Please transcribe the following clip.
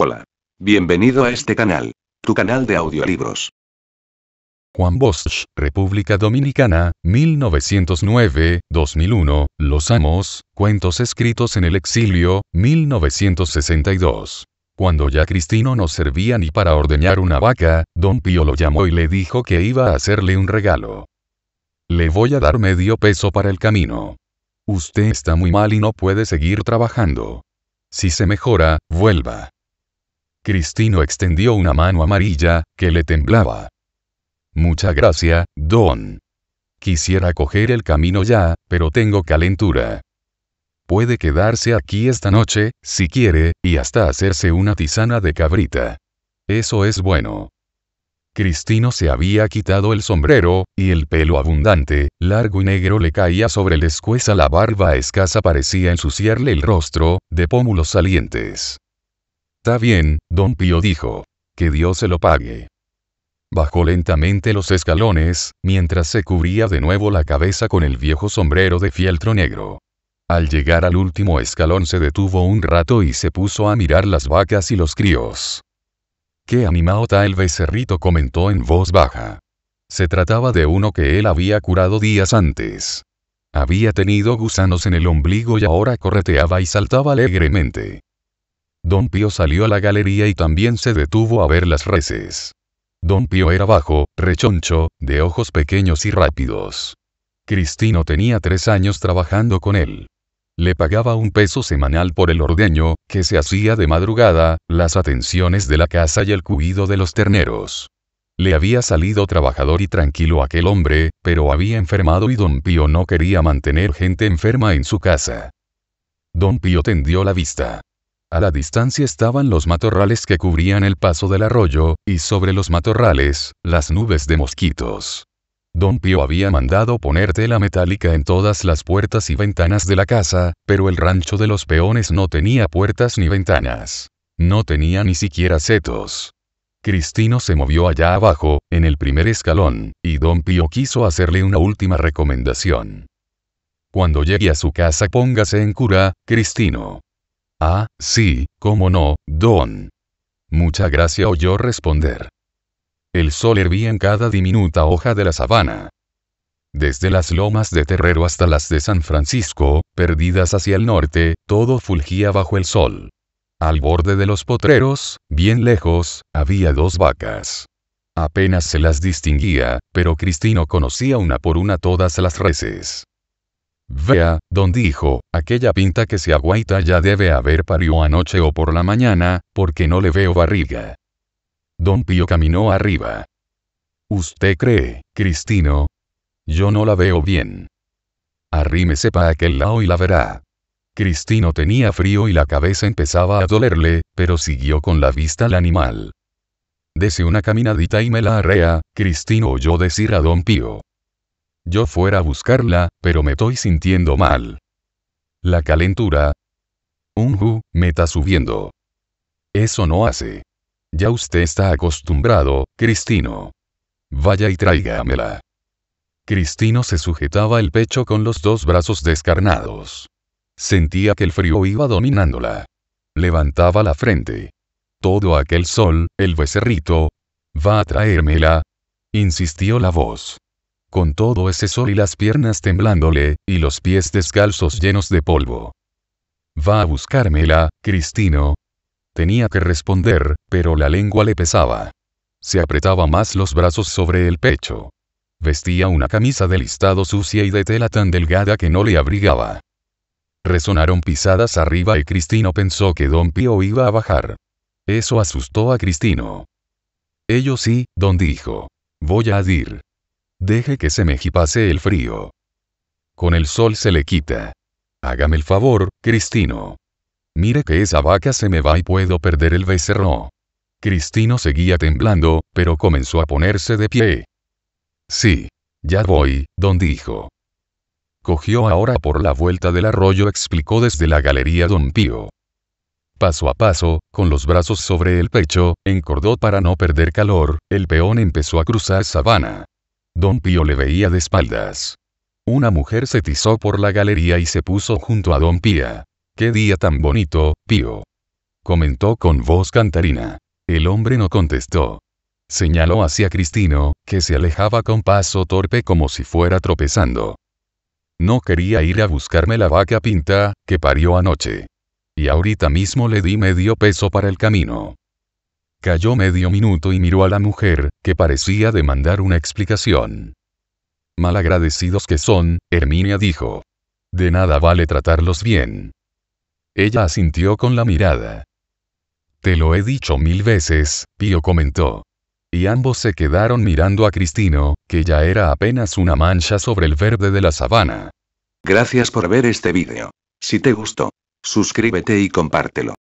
Hola. Bienvenido a este canal. Tu canal de audiolibros. Juan Bosch, República Dominicana, 1909-2001, Los Amos, Cuentos escritos en el exilio, 1962. Cuando ya Cristino no servía ni para ordeñar una vaca, don Pío lo llamó y le dijo que iba a hacerle un regalo. Le voy a dar medio peso para el camino. Usted está muy mal y no puede seguir trabajando. Si se mejora, vuelva. Cristino extendió una mano amarilla, que le temblaba. Mucha gracia, don. Quisiera coger el camino ya, pero tengo calentura. Puede quedarse aquí esta noche, si quiere, y hasta hacerse una tisana de cabrita. Eso es bueno. Cristino se había quitado el sombrero, y el pelo abundante, largo y negro le caía sobre el escuesa. la barba escasa parecía ensuciarle el rostro, de pómulos salientes. Está bien, don Pío dijo. Que Dios se lo pague. Bajó lentamente los escalones, mientras se cubría de nuevo la cabeza con el viejo sombrero de fieltro negro. Al llegar al último escalón se detuvo un rato y se puso a mirar las vacas y los críos. Qué animado está el becerrito comentó en voz baja. Se trataba de uno que él había curado días antes. Había tenido gusanos en el ombligo y ahora correteaba y saltaba alegremente. Don Pío salió a la galería y también se detuvo a ver las reses. Don Pío era bajo, rechoncho, de ojos pequeños y rápidos. Cristino tenía tres años trabajando con él. Le pagaba un peso semanal por el ordeño, que se hacía de madrugada, las atenciones de la casa y el cuido de los terneros. Le había salido trabajador y tranquilo aquel hombre, pero había enfermado y don Pío no quería mantener gente enferma en su casa. Don Pío tendió la vista. A la distancia estaban los matorrales que cubrían el paso del arroyo, y sobre los matorrales, las nubes de mosquitos. Don Pío había mandado poner tela metálica en todas las puertas y ventanas de la casa, pero el rancho de los peones no tenía puertas ni ventanas. No tenía ni siquiera setos. Cristino se movió allá abajo, en el primer escalón, y don Pío quiso hacerle una última recomendación. Cuando llegue a su casa póngase en cura, Cristino. Ah, sí, cómo no, don. Mucha gracia oyó responder. El sol hervía en cada diminuta hoja de la sabana. Desde las lomas de Terrero hasta las de San Francisco, perdidas hacia el norte, todo fulgía bajo el sol. Al borde de los potreros, bien lejos, había dos vacas. Apenas se las distinguía, pero Cristino conocía una por una todas las reses. Vea, don dijo, aquella pinta que se aguaita ya debe haber parió anoche o por la mañana, porque no le veo barriga. Don Pío caminó arriba. ¿Usted cree, Cristino? Yo no la veo bien. Arrímese para aquel lado y la verá. Cristino tenía frío y la cabeza empezaba a dolerle, pero siguió con la vista al animal. Dese una caminadita y me la arrea, Cristino oyó decir a don Pío yo fuera a buscarla, pero me estoy sintiendo mal. La calentura. Un ju, me está subiendo. Eso no hace. Ya usted está acostumbrado, Cristino. Vaya y tráigamela. Cristino se sujetaba el pecho con los dos brazos descarnados. Sentía que el frío iba dominándola. Levantaba la frente. Todo aquel sol, el becerrito. Va a traérmela. Insistió la voz con todo ese sol y las piernas temblándole, y los pies descalzos llenos de polvo. Va a buscármela, Cristino. Tenía que responder, pero la lengua le pesaba. Se apretaba más los brazos sobre el pecho. Vestía una camisa de listado sucia y de tela tan delgada que no le abrigaba. Resonaron pisadas arriba y Cristino pensó que don Pío iba a bajar. Eso asustó a Cristino. Ello sí, don dijo. Voy a ir. Deje que se me pase el frío. Con el sol se le quita. Hágame el favor, Cristino. Mire que esa vaca se me va y puedo perder el becerro. Cristino seguía temblando, pero comenzó a ponerse de pie. Sí. Ya voy, don dijo. Cogió ahora por la vuelta del arroyo, explicó desde la galería don Pío. Paso a paso, con los brazos sobre el pecho, encordó para no perder calor, el peón empezó a cruzar sabana. Don Pío le veía de espaldas. Una mujer se tizó por la galería y se puso junto a Don Pía. ¡Qué día tan bonito, Pío! comentó con voz cantarina. El hombre no contestó. Señaló hacia Cristino, que se alejaba con paso torpe como si fuera tropezando. No quería ir a buscarme la vaca pinta, que parió anoche. Y ahorita mismo le di medio peso para el camino. Cayó medio minuto y miró a la mujer, que parecía demandar una explicación. Malagradecidos que son, Herminia dijo. De nada vale tratarlos bien. Ella asintió con la mirada. Te lo he dicho mil veces, Pío comentó. Y ambos se quedaron mirando a Cristino, que ya era apenas una mancha sobre el verde de la sabana. Gracias por ver este vídeo. Si te gustó, suscríbete y compártelo.